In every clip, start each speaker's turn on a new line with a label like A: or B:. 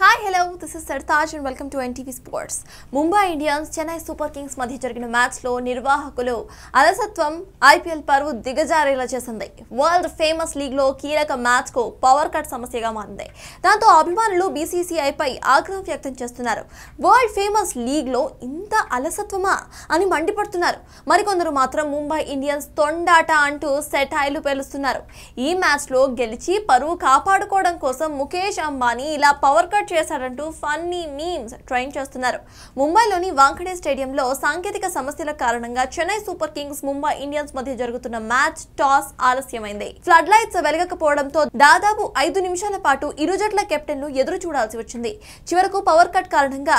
A: hi hello this is Sartaj and welcome to NTV Sports Mumbai Indians Chennai super Kings మధ్య జరిగిన మ్యాచ్లో నిర్వాహకులు అలసత్వం ఐపీఎల్ పరువు దిగజారేలా చేసింది వరల్డ్ ఫేమస్ లీగ్లో కీలక మ్యాచ్కు పవర్ కట్ సమస్యగా మారింది దాంతో అభిమానులు బీసీసీఐపై ఆగ్రహం వ్యక్తం చేస్తున్నారు వరల్డ్ ఫేమస్ లీగ్లో ఇంత అలసత్వమా అని మండిపడుతున్నారు మరికొందరు మాత్రం ముంబై ఇండియన్స్ తొండాట అంటూ సెటాయిలు పేలుస్తున్నారు ఈ మ్యాచ్లో గెలిచి పరువు కాపాడుకోవడం కోసం ముఖేష్ అంబానీ ఇలా పవర్ కట్ క్రియేట్ చేశారంటూ ఫన్నీ మీమ్స్ ట్రైన్ చేస్తున్నారు ముంబైలోని వాంఖడే స్టేడియంలో సాంకేతిక సమస్యల కారణంగా Chennai super Kings Mumbai Indians మధ్య జరుగుతున్న మ్యాచ్ టాస్ ఆలస్యమైంది ఫ్లడ్ లైట్స్ వెలగకపోవడంతో దాదాపు ఐదు నిమిషాల పాటు ఇరు జట్ల కెప్టెన్లు ఎదురు చూడాల్సి వచ్చింది చివరకు పవర్ కట్ కారణంగా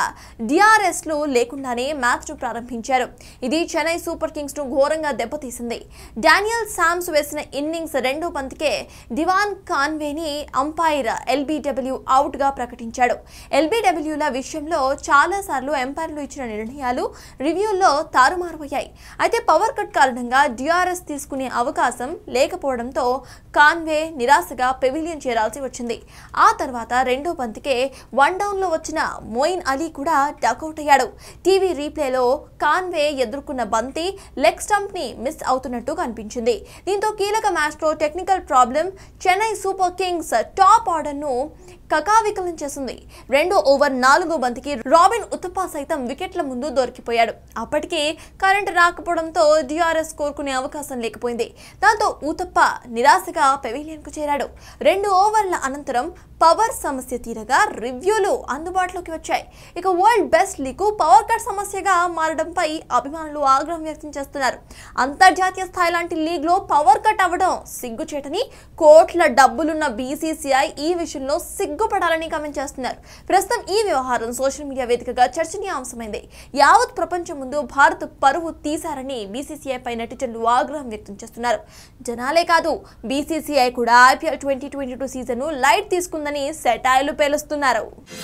A: డిఆర్ఎస్లు లేకుండానే మ్యాచ్ ను ప్రారంభించారు ఇది చెన్నై సూపర్ కింగ్స్ ను ఘోరంగా దెబ్బతీసింది డానియల్ సామ్స్ వేసిన ఇన్నింగ్స్ రెండో పంతికే దివాన్ కాన్వేని అంపైర్ ఎల్బీడబ్ల్యూ అవుట్గా ప్రకటించారు విమర్శించాడు ఎల్బీడబ్ల్యూల విషయంలో చాలా సార్లు ఎంపైర్లు ఇచ్చిన నిర్ణయాలు రివ్యూల్లో తారుమారుపోయాయి అయితే పవర్ కట్ కారణంగా డిఆర్ఎస్ తీసుకునే అవకాశం లేకపోవడంతో కాన్వే నిరాశగా పెవిలియన్ చేరాల్సి వచ్చింది ఆ తర్వాత రెండో పంతికే వన్ డౌన్లో వచ్చిన మోయిన్ అలీ కూడా డకౌట్ అయ్యాడు టీవీ రీప్లేలో కాన్వే ఎదుర్కొన్న బంతి లెగ్ స్టంప్ని మిస్ అవుతున్నట్టు కనిపించింది దీంతో కీలక మ్యాచ్లో technical problem Chennai super kings top ఆర్డర్ను కకావికలం చేసింది రెండో ఓవర్ నాలుగో బంతికి రాబిన్ ఉతపా సైతం వికెట్ల ముందు దొరికిపోయాడు అప్పటికే కరెంటు రాకపోవడంతో డిఆర్ఎస్ కోరుకునే అవకాశం లేకపోయింది దాంతో ఉతప్ప నిరాశగా పెవిలియన్కు చేరాడు రెండు ఓవర్ల అనంతరం పవర్ సమస్య తీరగా రివ్యూలు అందుబాటులోకి వచ్చాయి ఇక world best league power cut సమస్యగా మారడంపై అభిమానులు ఆగ్రహం వ్యక్తం చేస్తున్నారు అంతర్జాతీయ స్థాయి లాంటి లీగ్లో పవర్ కట్ అవ్వడం సిగ్గుచేటని కోట్ల డబ్బులున్న బీసీసీఐ ఈ విషయంలో సిగ్గుపడాలని కామెంట్ చేస్తున్నారు ప్రస్తుతం ఈ వ్యవహారం సోషల్ మీడియా వేదికగా చర్చనీయాంశమైంది యావత్ ప్రపంచం ముందు భారత్ పరువు తీశారని బీసీసీఐ పై నటిజన్లు ఆగ్రహం వ్యక్తం చేస్తున్నారు జనాలే కాదు బీసీసీఐ కూడా ఐపీఎల్ ట్వంటీ ట్వంటీ టూ సీజన్ను లైట్ తీసుకుంది ఉందని సెటాయిలు పేలుస్తున్నారు